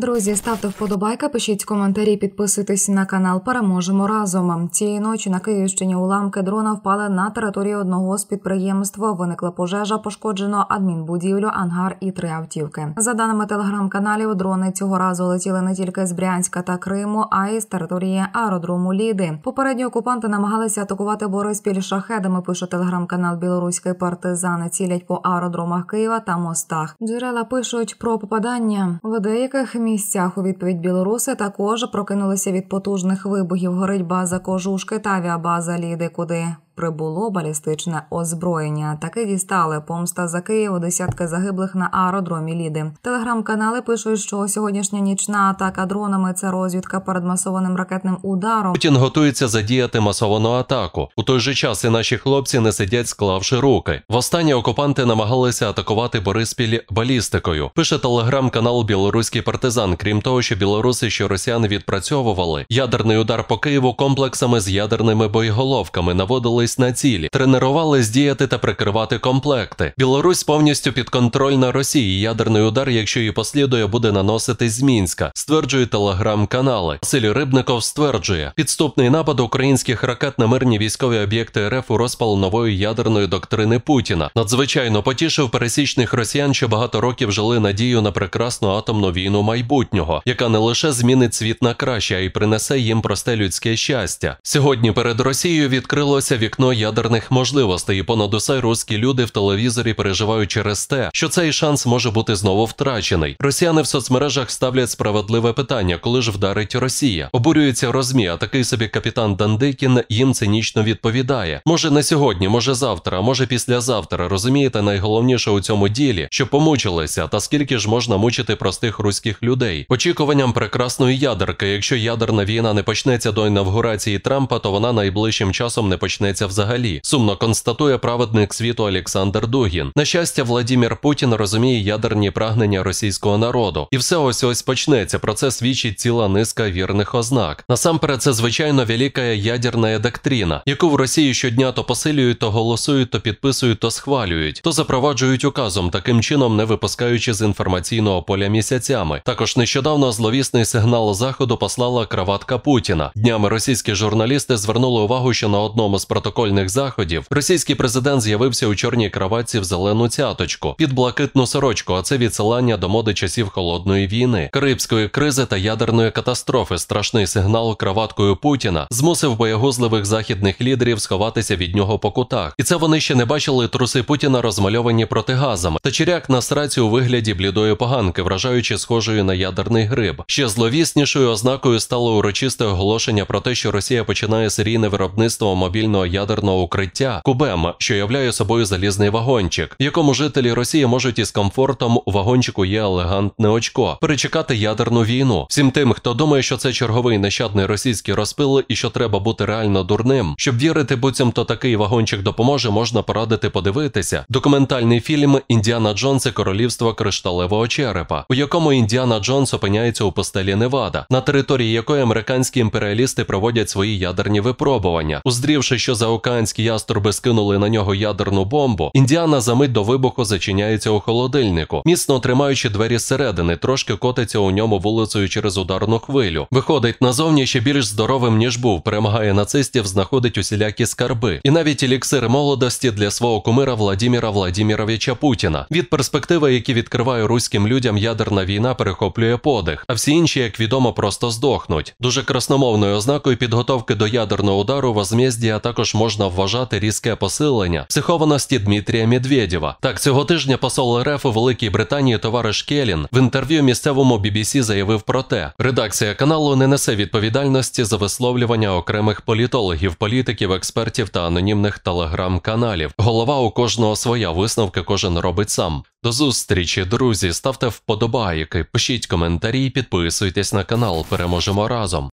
Друзі, ставте вподобайка, пишіть коментарі, підписуйтесь на канал. Переможемо разом. Цієї ночі на Київщині уламки дрона впали на територію одного з підприємств. Виникла пожежа, пошкоджено адмінбудівлю, ангар і три автівки. За даними телеграм-каналів, дрони цього разу летіли не тільки з Брянська та Криму, а й з території аеродрому Ліди. Попередні окупанти намагалися атакувати Бориспіль шахедами. Пише телеграм-канал Білоруський партизани цілять по аеродромах Києва та мостах. Джерела пишуть про попадання, в деяких місцях. У відповідь білоруси також прокинулися від потужних вибухів. Горить база кожушки та авіабаза Ліди. Куди прибуло балістичне озброєння. Таки дістали помста за Києва, десятки загиблих на аеродромі Ліди. Телеграм-канали пишуть, що сьогоднішня нічна атака дронами це розвідка перед масованим ракетним ударом. Путін готується задіяти масовану атаку. У той же час і наші хлопці не сидять, склавши руки. Востаннє окупанти намагалися атакувати Бориспіль балістикою. Пише телеграм-канал Білоруський партизан. Крім того, що білоруси, що росіяни відпрацьовували ядерний удар по Києву комплексами з ядерними боєголовками наводили дивились на цілі, тренувались діяти та прикривати комплекти. Білорусь повністю під контроль на Росії. Ядерний удар, якщо її послідує, буде наносити з Мінська. Стверджує телеграм-канали. Василь Рибников стверджує, підступний напад українських ракет на мирні військові об'єкти РФ у розпал нової ядерної доктрини Путіна. Надзвичайно потішив пересічних росіян, що багато років жили надію на прекрасну атомну війну майбутнього, яка не лише змінить світ на краще, а й принесе їм просте людське щастя. Сьогодні перед Росією відкрилося вікно вікно ядерних можливостей, і понад усе русські люди в телевізорі переживають через те, що цей шанс може бути знову втрачений. Росіяни в соцмережах ставлять справедливе питання, коли ж вдарить Росія. Обурюється розмі, а такий собі капітан Дандикін їм цинічно відповідає. Може не сьогодні, може завтра, а може післязавтра. Розумієте, найголовніше у цьому ділі, що помучилися, та скільки ж можна мучити простих руських людей. Очікуванням прекрасної ядерки, якщо ядерна війна не почнеться до інавгурації Трампа, то вона найближчим часом не почнеться взагалі. Сумно констатує праведник світу Олександр Дугін. На щастя, Владимир Путін розуміє ядерні прагнення російського народу, і все ось ось почнеться. Про це свідчить ціла низка вірних ознак. Насамперед, це звичайно велика ядерна доктрина, яку в Росії щодня то посилюють, то голосують, то підписують, то схвалюють, то запроваджують указом, таким чином не випускаючи з інформаційного поля місяцями. Також нещодавно зловісний сигнал заходу послала краватка Путіна. Днями російські журналісти звернули увагу, що на одному з протоколів протокольних заходів, російський президент з'явився у чорній кроватці в зелену цяточку під блакитну сорочку. А це відсилання до моди часів холодної війни, карибської кризи та ядерної катастрофи. Страшний сигнал кроваткою Путіна змусив боягузливих західних лідерів сховатися від нього по кутах, і це вони ще не бачили труси Путіна, розмальовані протигазами та чиряк на сраці у вигляді блідої поганки, вражаючи схожою на ядерний гриб. Ще зловіснішою ознакою стало урочисте оголошення про те, що Росія починає серійне виробництво мобільного ядерного ядерного укриття кубем, що являє собою залізний вагончик, в якому жителі Росії можуть із комфортом у вагончику є елегантне очко, перечекати ядерну війну. Всім тим, хто думає, що це черговий нещадний російський розпил і що треба бути реально дурним, щоб вірити, буцімто такий вагончик допоможе, можна порадити подивитися. Документальний фільм Індіана Джонс і королівство кришталевого черепа, у якому Індіана Джонс опиняється у постелі Невада, на території якої американські імперіалісти проводять свої ядерні випробування, уздрівши, що за заокеанські яструби скинули на нього ядерну бомбу, індіана за мить до вибуху зачиняється у холодильнику, міцно тримаючи двері зсередини, трошки котиться у ньому вулицею через ударну хвилю. Виходить назовні ще більш здоровим, ніж був, перемагає нацистів, знаходить усілякі скарби. І навіть еліксир молодості для свого кумира Владіміра Владіміровича Путіна. Від перспективи, які відкриває руським людям ядерна війна, перехоплює подих, а всі інші, як відомо, просто здохнуть. Дуже красномовною ознакою підготовки до ядерного удару возмездія також можна вважати різке посилення психованості Дмитрія Медведєва. Так цього тижня посол РФ у Великій Британії товариш Келін в інтерв'ю місцевому BBC заявив про те, редакція каналу не несе відповідальності за висловлювання окремих політологів, політиків, експертів та анонімних телеграм-каналів. Голова у кожного своя висновки кожен робить сам. До зустрічі, друзі, ставте вподобайки, пишіть коментарі, підписуйтесь на канал. Переможемо разом.